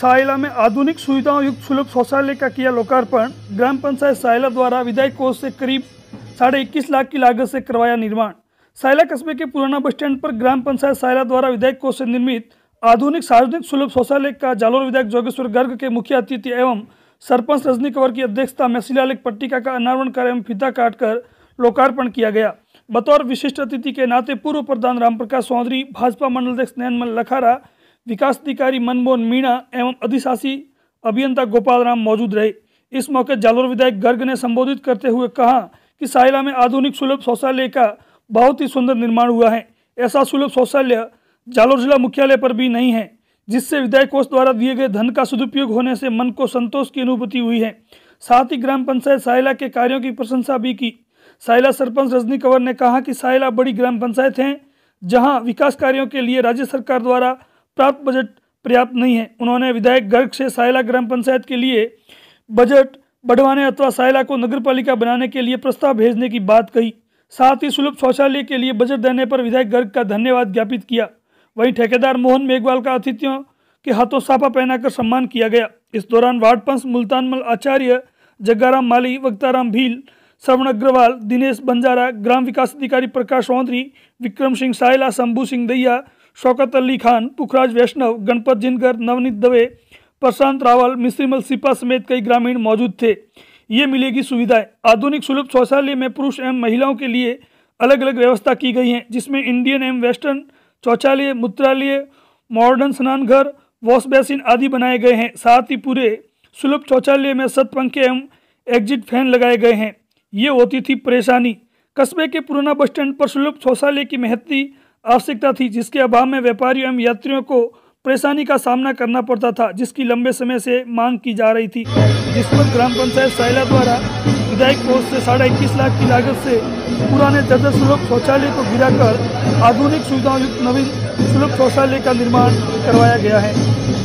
सायला में आधुनिक सुविधाओं युक्त सुलभ शौचालय का किया लोकार्पण ग्राम पंचायत सायला द्वारा विधायक कोष से करीब साढ़े इक्कीस लाख की लागत से करवाया निर्माण सायला कस्बे के पुराना बस स्टैंड पर ग्राम पंचायत सायला द्वारा विधायक कोष से निर्मित आधुनिक सार्वजनिक सुलभ शौचालय का जालोर विधायक जोगेश्वर गर्ग के मुख्य अतिथि एवं सरपंच रजनी कंवर की अध्यक्षता में शिलालेख पट्टिका का अनावरण कार्य एवं फीता काटकर लोकार्पण किया गया बतौर विशिष्ट अतिथि के नाते पूर्व प्रधान रामप्रकाश चौधरी भाजपा मंडल अध्यक्ष नयनमल लखारा विकास अधिकारी मनमोहन मीणा एवं अधिशासी अभियंता गोपाल राम मौजूद रहे इस मौके जालोर विधायक गर्ग ने संबोधित करते हुए कहा कि सायला में आधुनिक सुलभ शौचालय का बहुत ही सुंदर निर्माण हुआ है ऐसा सुलभ शौचालय जालोर जिला मुख्यालय पर भी नहीं है जिससे विधायक कोष द्वारा दिए गए धन का सदुपयोग होने से मन को संतोष की अनुभूति हुई है साथ ही ग्राम पंचायत सायला के कार्यों की प्रशंसा भी की सायला सरपंच रजनी कंवर ने कहा कि सायला बड़ी ग्राम पंचायत है जहां विकास कार्यों के लिए राज्य सरकार द्वारा प्राप्त बजट पर्याप्त नहीं है उन्होंने विधायक गर्ग से सायला ग्राम पंचायत के लिए बजट बढ़वाने अथवा सायला को नगर पालिका बनाने के लिए प्रस्ताव भेजने की बात कही साथ ही सुलभ शौचालय के लिए बजट देने पर विधायक गर्ग का धन्यवाद ज्ञापित किया वहीं ठेकेदार मोहन मेघवाल का अतिथियों के हाथों साफा पहनाकर सम्मान किया गया इस दौरान वार्ड पंच मुल्तानमल आचार्य जग्गाराम माली वक्ताराम भील श्रवण अग्रवाल दिनेश बंजारा ग्राम विकास अधिकारी प्रकाश चौधरी विक्रम सिंह सायला शंभू सिंह दैया शौकत अली खान पुखराज वैष्णव गणपत जिनकर नवनीत दवे प्रशांत रावल मिश्रीमल सिपा समेत कई ग्रामीण मौजूद थे ये मिलेगी सुविधाएं आधुनिक सुलभ शौचालय में पुरुष एवं महिलाओं के लिए अलग अलग व्यवस्था की गई है जिसमें इंडियन एवं वेस्टर्न शौचालय मूत्रालय मॉडर्न स्नानघर वॉश बेसिन आदि बनाए गए हैं साथ ही पूरे सुलभ शौचालय में सत पंखे एवं एग्जिट फैन लगाए गए हैं ये होती थी परेशानी कस्बे के पुराना बस स्टैंड पर सुलभ शौचालय की महत्ति आवश्यकता थी जिसके अभाव में व्यापारियों एवं यात्रियों को परेशानी का सामना करना पड़ता था जिसकी लंबे समय से मांग की जा रही थी जिस पर ग्राम पंचायत साइला द्वारा विधायक कोष से साढ़े इक्कीस लाख की लागत से पुराने जर्जर सुलभ शौचालय को गिराकर आधुनिक सुविधाओं युक्त नवीन सुलभ शौचालय का निर्माण करवाया गया है